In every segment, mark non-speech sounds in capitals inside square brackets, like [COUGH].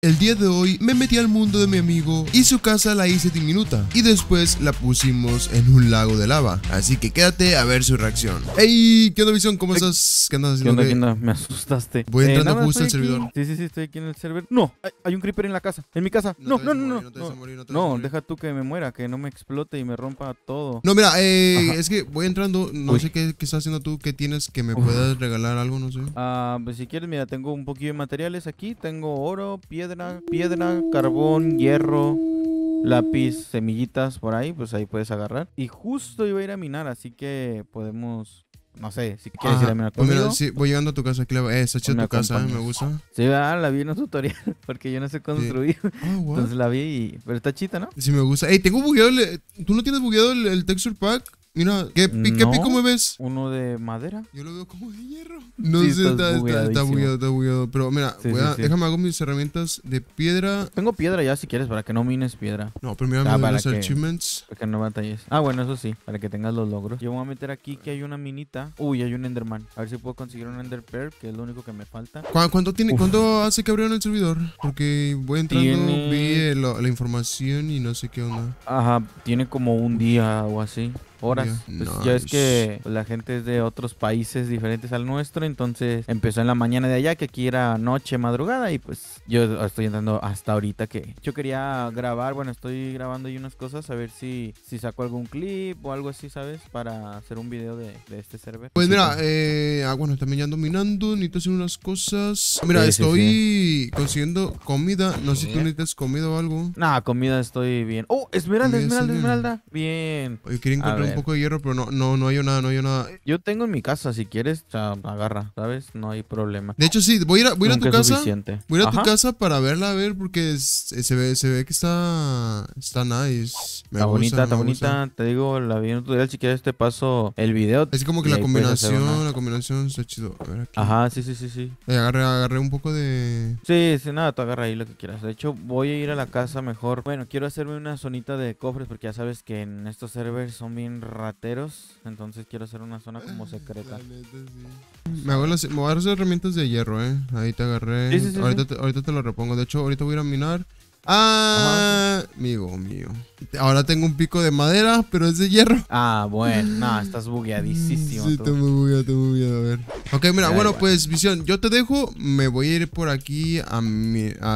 El día de hoy me metí al mundo de mi amigo y su casa la hice diminuta y después la pusimos en un lago de lava. Así que quédate a ver su reacción. ¡Ey! ¿Qué onda, Visión? ¿Cómo estás? ¿Qué andas haciendo? ¿Qué onda, ¿Qué? onda? Me asustaste. Voy eh, entrando justo al servidor. Sí, sí, sí, estoy aquí en el servidor. No, hay, un creeper en la casa, en mi casa. No, no, no, no. No, deja tú que me muera, que no me explote y me rompa todo. No, mira, eh, es que voy entrando. No sé qué, estás haciendo tú, qué tienes que me puedas regalar algo, no sé. Ah, pues si quieres, mira, tengo un poquito de materiales aquí. Tengo oro, piedra piedra, piedra, carbón, hierro, lápiz, semillitas por ahí, pues ahí puedes agarrar. Y justo iba a ir a minar, así que podemos no sé, si quieres ir a minar pues conmigo. voy llegando a tu casa, Eh, está chida tu casa, me gusta. Sí, la vi en un tutorial, [LAUGHS] porque yo no sé construir. Ah, Entonces la vi y... Pero está chita ¿no? Sí, me gusta. Ey, tengo bugueado ¿Tú no tienes bugueado el, el texture pack? Mira, ¿qué, pico me ves? Uno de madera. Yo lo veo como de hierro. No sé, está, está, está bugueado, está bugueado. Pero mira, déjame hago mis herramientas de piedra. Pues tengo piedra ya si quieres, para que no mines piedra. No, pero mira, ah, me los achievements. Para que no batalles. Ah, bueno, eso sí, para que tengas los logros. Yo voy a meter aquí que hay una minita. Uy, hay un Enderman. A ver si puedo conseguir un Ender que es lo único que me falta. ¿Cuándo ¿Cuánto, hace que abrieron el servidor? Porque voy entrando, vi la información y no sé qué onda. Ajá, tiene como un día o así horas. Pues Ya es que la gente es de otros países diferentes al nuestro, entonces empezó en la mañana de allá, que aquí era noche, madrugada, y pues yo estoy entrando hasta ahorita que yo quería grabar, bueno, estoy grabando ahí unas cosas, a ver si, si saco algún clip o algo así, ¿sabes? Para hacer un video de, este server. Pues mira, pues. eh, ah, bueno, también ya dominando, minando, necesito hacer unas cosas. Mira, estoy consiguiendo comida, no sé si tú necesitas comida o algo. Nah, comida estoy bien. Oh, esmeralda, esmeralda, esmeralda. Bien. encontrar un poco de hierro, pero no, no, no hay nada, no hay nada. Yo tengo en mi casa, si quieres, o agarra, ¿sabes? No hay problema. De hecho, sí, voy a ir a, a, tu casa. Voy a, ir a tu casa para verla, a ver, porque eh, se, ve, se ve que está, está nice. está bonita, está bonita. Te digo, la vi en tutorial, si quieres te paso el video. Es como que la combinación, la combinación está chido. A ver aquí. Ajá, sí, sí, sí, sí. Eh, agarré, agarré un poco de... Sí, sí, nada, tú agarra ahí lo que quieras. De hecho, voy a ir a la casa mejor. Bueno, quiero hacerme una zonita de cofres porque ya sabes que en estos servers son bien rateros, entonces quiero hacer una zona como [LAUGHS] secreta. Me, hago las, voy a herramientas de hierro, eh. Ahí te agarré. ahorita, ahorita, Te, lo repongo. De hecho, ahorita voy a ir a minar. Ah, amigo mío. Ahora tengo un pico de madera, pero es de hierro. Ah, bueno, no, [LAUGHS] estás bugueadísimo. Sí, estoy muy bugueado, estoy bugueado. A ver. Ok, mira, bueno, pues, visión, yo te dejo. Me voy a ir por aquí a,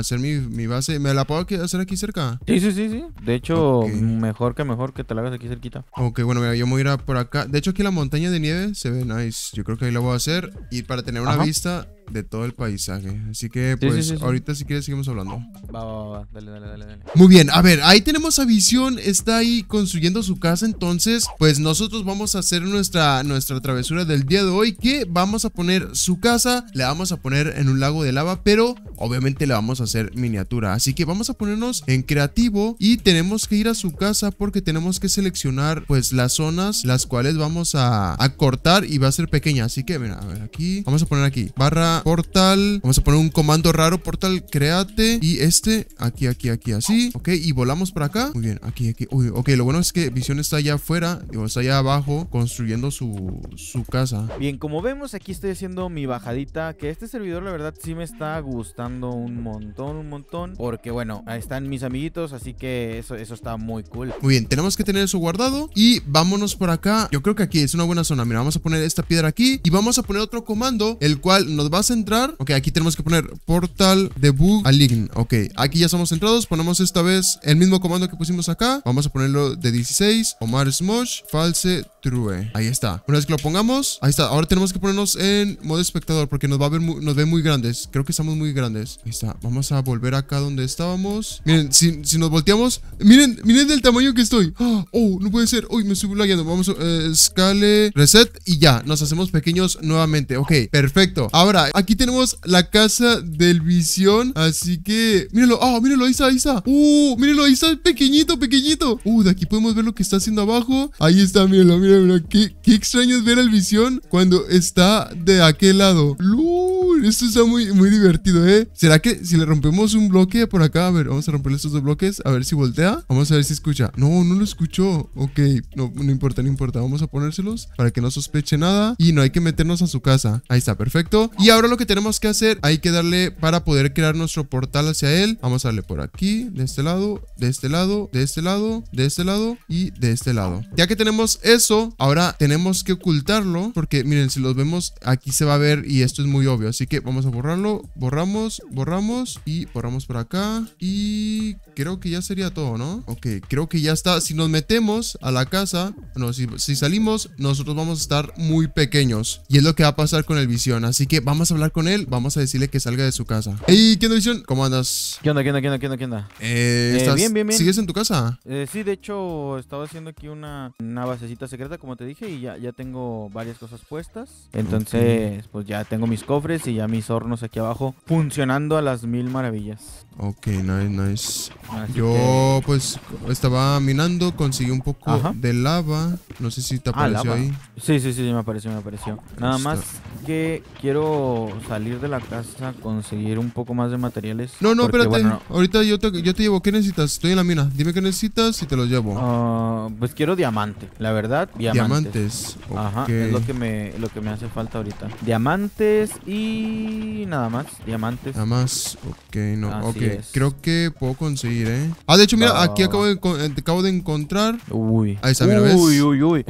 hacer mi, base. ¿Me la puedo hacer aquí cerca? Sí, sí, sí, sí. De hecho, mejor que mejor que te la hagas aquí cerquita. Ok, bueno, mira, yo me voy a ir por acá. De hecho, aquí la montaña de nieve se ve nice. Yo creo que ahí la voy a hacer. Y para tener una vista de todo el paisaje. Así que, pues, ahorita si quieres seguimos hablando. Va, va, dale, dale, dale, Muy bien, a ver, ahí tenemos a Visión, está ahí construyendo su casa, entonces, pues nosotros vamos a hacer nuestra, nuestra travesura del día de hoy, que vamos a poner su casa, le vamos a poner en un lago de lava, pero obviamente la vamos a hacer miniatura. Así que vamos a ponernos en creativo y tenemos que ir a su casa porque tenemos que seleccionar, pues, las zonas las cuales vamos a, a cortar y va a ser pequeña. Así que, mira, a ver, aquí, vamos a poner aquí, barra portal. Vamos a poner un comando raro, portal, créate. Y este, aquí, aquí, aquí, así. Ok, y volamos para acá. Muy bien, aquí, aquí. Uy, ok, lo bueno es que Visión está allá afuera, y está allá abajo construyendo su, su casa. Bien, como vemos, aquí estoy haciendo mi bajadita, que este servidor la verdad sí me está gustando un montón, un montón, porque bueno, ahí están mis amiguitos, así que eso, eso está muy cool. Muy bien, tenemos que tener eso guardado y vámonos por acá. Yo creo que aquí es una buena zona. Mira, vamos a poner esta piedra aquí y vamos a poner otro comando, el cual nos va a entrar, ok, aquí tenemos que poner portal debug align, ok, aquí ya estamos entrados, ponemos esta vez el mismo comando que pusimos acá, vamos a ponerlo de 16, omar smosh, false eh. Ahí está. Una vez que lo pongamos, ahí está. Ahora tenemos que ponernos en modo espectador porque nos va a ver nos ve muy grandes. Creo que estamos muy grandes. Ahí está. Vamos a volver acá donde estábamos. Miren, si, si nos volteamos, miren, miren del tamaño que estoy. ¡Ah! Oh, no puede ser. Uy, me estoy lagueando. Vamos a eh, escale reset y ya. Nos hacemos pequeños nuevamente. Ok, perfecto. Ahora, aquí tenemos la casa del visión. Así que, mírenlo. Oh, ah, mírenlo. Ahí está, ahí está. Uh, mírenlo. Ahí está pequeñito, pequeñito. Uh, de aquí podemos ver lo que está haciendo abajo. Ahí está, mírenlo, mírenlo qué, extraño es ver al visión cuando está de aquel lado. ¡Luz! esto está muy, muy divertido, ¿eh? ¿Será que si le rompemos un bloque por acá? A ver, vamos a romperle estos dos bloques. A ver si voltea. Vamos a ver si escucha. No, no lo escuchó. Ok, no, no importa, no importa. Vamos a ponérselos para que no sospeche nada. Y no hay que meternos a su casa. Ahí está, perfecto. Y ahora lo que tenemos que hacer, hay que darle para poder crear nuestro portal hacia él. Vamos a darle por aquí, de este lado, de este lado, de este lado, de este lado y de este lado. Ya que tenemos eso, ahora tenemos que ocultarlo porque miren, si los vemos aquí se va a ver y esto es muy obvio. Así vamos a borrarlo. Borramos, borramos y borramos por acá. Y creo que ya sería todo, ¿no? Ok, creo que ya está. Si nos metemos a la casa, no, si, salimos, nosotros vamos a estar muy pequeños. Y es lo que va a pasar con el visión. Así que vamos a hablar con él. Vamos a decirle que salga de su casa. Hey, ¿qué onda, visión? ¿Cómo andas? ¿Qué onda, qué onda, qué onda, qué onda? Eh, eh, bien, bien, bien. ¿Sigues en tu casa? Eh, sí, de hecho, estaba haciendo aquí una, basecita secreta, como te dije, y ya, ya tengo varias cosas puestas. Entonces, pues ya tengo mis cofres y ya ya mis hornos aquí abajo funcionando a las mil maravillas. Ok, nice, nice. Yo pues estaba minando, conseguí un poco de lava. No sé si te ah, apareció ahí. Sí, sí, sí, me apareció, me apareció. Nada más que quiero salir de la casa, conseguir un poco más de materiales. No, no, espérate. Ahorita yo te, yo te llevo. ¿Qué necesitas? Estoy en la mina. Dime qué necesitas y te lo llevo. Ah, pues quiero diamante, la verdad. Diamantes. diamantes. Ajá, es lo que, me, lo que me hace falta ahorita. Diamantes y nada más. Diamantes. Nada más. Ok, no. ok, Creo que puedo conseguir, ¿eh? Ah, de hecho, mira, ah. aquí acabo de, eh, acabo de encontrar. Uy. Ahí está, ¿ves? Uy, uy, uy. Eh,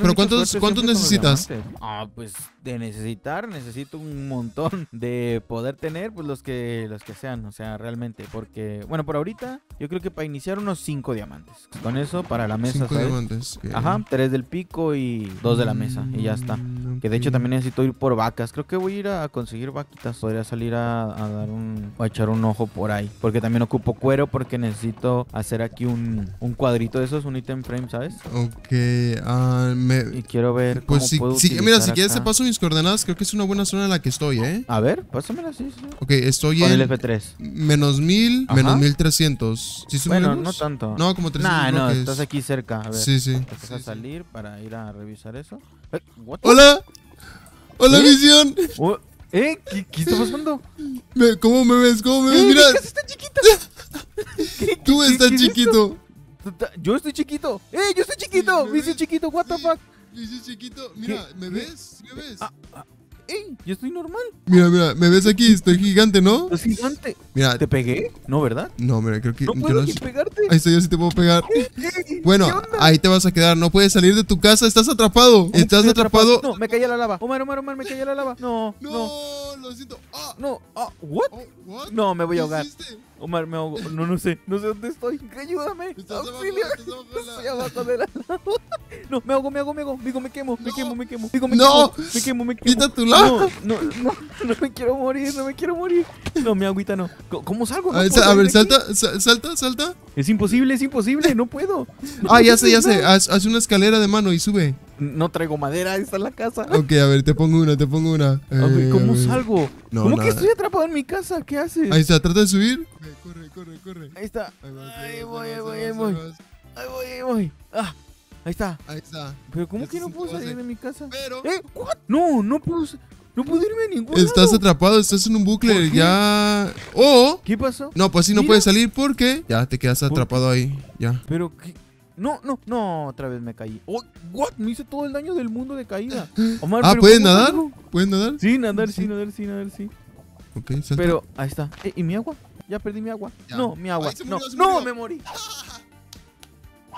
¿Pero cuántos, necesitas? Ah, pues de necesitar, necesito un montón [LAUGHS] de poder tener, pues los que, los que sean, o sea, realmente. Porque, bueno, por ahorita, yo creo que para iniciar unos 5 diamantes. Con eso, para la mesa. Ajá, 3 del pico y 2 de la mesa, y ya está de hecho también necesito ir por vacas. Creo que voy a ir a conseguir vaquitas. Podría salir a, dar un. a echar un ojo por ahí. Porque también ocupo cuero porque necesito hacer aquí un, un cuadrito de esos, un item frame, ¿sabes? Ok. Ah, me... Y quiero ver. Pues si, mira, si quieres te paso mis coordenadas. Creo que es una buena zona en la que estoy, ¿eh? A ver, pásamela, así sí. Ok, estoy en. el F3. Menos 1000, menos 1300. ¿Sí bueno, menos? no tanto. No, como 300. No, no, estás aquí cerca. A ver. Sí, sí. Vas a salir para ir a revisar eso. Eh, ¿Hola? ¡Hola, visión! ¿Eh? ¿Eh? ¿Qué, ¿Qué, está pasando? ¿Cómo me ves? ¿Cómo me ves? Eh, ¡Mira! [LAUGHS] ¡Tú estás chiquito! ¡Yo estoy chiquito! ¡Eh! ¡Yo estoy chiquito! ¡Visión chiquito! ¡What the fuck! Visión chiquito! Mira, ¿me ves? ¿Me ves? Ah, ah, ¡Ey! Yo estoy normal. Mira, mira, me ves aquí, estoy gigante, ¿no? Estoy gigante. Mira. ¿Te pegué? No, ¿verdad? No, mira, creo que. No puedo ni pegarte. Ahí estoy, yo sí te puedo pegar. bueno, ahí te vas a quedar. No puedes salir de tu casa, estás atrapado. Estás atrapado. No, me caí la lava. Omar, Omar, Omar, me caí la lava. No, no. No, lo siento. Ah. No, ah, what? Oh, no, me voy a ahogar. Omar, me ahogo. No, no sé. No sé dónde estoy. Ayúdame. Auxilio. Abajo, [LAUGHS] abajo, de la No, me ahogo, me ahogo, me ahogo. Digo, me quemo, me quemo, me quemo. Digo, me no. quemo. Me quemo, me quemo. Quita tu lado. No, no, no, me quiero morir, no me quiero morir. No, mi agüita no. ¿Cómo salgo? a, ver, salta, salta, salta. Es imposible, es imposible, no puedo. ah, ya sé, ya sé. Haz, una escalera de mano y sube. No traigo madera, está en la casa. Ok, a ver, te pongo una, te pongo una. ¿Cómo eh, salgo? ¿Cómo que estoy atrapado en mi casa? ¿Qué haces? Ahí está, trata de subir. Corre, corre, corre. Ahí está. Ahí voy, ahí voy, ahí voy. Ahí voy, ahí voy. Ah, ahí está. Ahí está. Pero ¿cómo que no puedo salir de mi casa? Pero... ¿Eh? ¿What? No, no puedo... No irme a ningún Estás atrapado, estás en un bucle, ya... O... ¿Qué pasó? No, pues si no puedes salir porque ya te quedas atrapado ahí, ya. Pero, ¿qué? No, no, no, otra vez me caí. ¿Qué? what? Me hice todo el daño del mundo de caída. [GASPS] Omar, ah, ¿puedes nadar? ¿Pueden nadar? Sí, nadar, sí, nadar, sí, nadar, sí. Ok, salta. Pero, ahí está. Eh, ¿Y mi agua? Ya perdí mi agua. No, mi agua. no, no, me morí.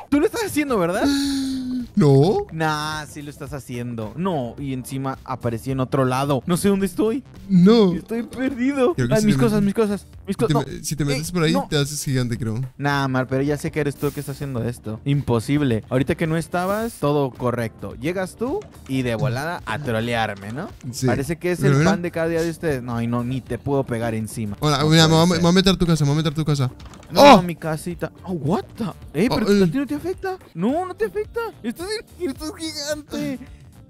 Tú lo estás haciendo, ¿verdad? [GASPS] [LAUGHS] No. Nah, sí lo estás haciendo. No, y encima aparecí en otro lado. No sé dónde estoy. No. Estoy perdido. Ah, mis, cosas, mis cosas, mis cosas, Si te metes eh, por ahí, te haces gigante, creo. Nah, Mar, pero ya sé que eres tú que estás haciendo esto. Imposible. Ahorita que no estabas, todo correcto. Llegas tú y de volada a trolearme, ¿no? Sí. Parece que es el fan de cada día de ustedes. No, y no, ni te puedo pegar encima. Hola, mira, me voy a meter tu casa, me voy a meter tu casa. No, ¡Oh! mi casita. Oh, what the? Eh, pero oh, el eh. a no te afecta. No, no te afecta. Estás estás gigante.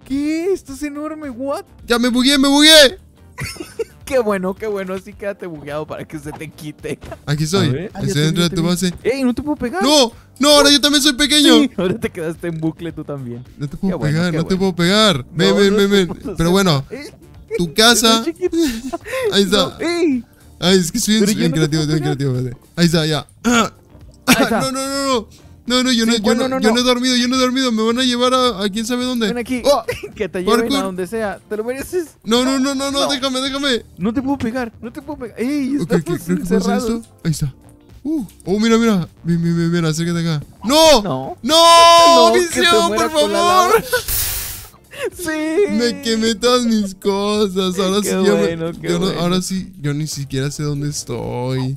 ¿Qué? Estás enorme, what? Ya me bugué, me bugué. [LAUGHS] qué bueno, qué bueno. Así quédate bugueado para que se te quite. Aquí soy. Estoy ah, dentro de tu base. ¡Ey, no te puedo pegar! ¡No! ¡No, ahora yo también soy pequeño! ahora te quedaste en bucle tú también. No te puedo pegar, no te puedo pegar. Ven, ven, ven, Pero bueno, tu casa. [LAUGHS] Ahí está. Ay, es que soy bien, creativo, soy bien creativo. Ahí está, ya. [LAUGHS] no, no, no, no. No, no, yo, no, yo no, yo, no, he dormido, yo no he dormido. Me van a llevar a, quién sabe dónde. Ven aquí. Oh, [LAUGHS] que te lleven a donde sea. ¿Te lo mereces? No, no, no, no, no, déjame, déjame. No te puedo pegar, no te puedo pegar. ¡Ey! Estamos okay, Esto? Ahí está. Uh, oh, mira, mira. Mira, mira, mira, acércate acá. ¡No! ¡No! ¡No! visión, por favor! [LAUGHS] Sí. Me quemé todas mis cosas. [LAUGHS] Ahora sí, yo ahora sí, yo ni siquiera sé dónde estoy.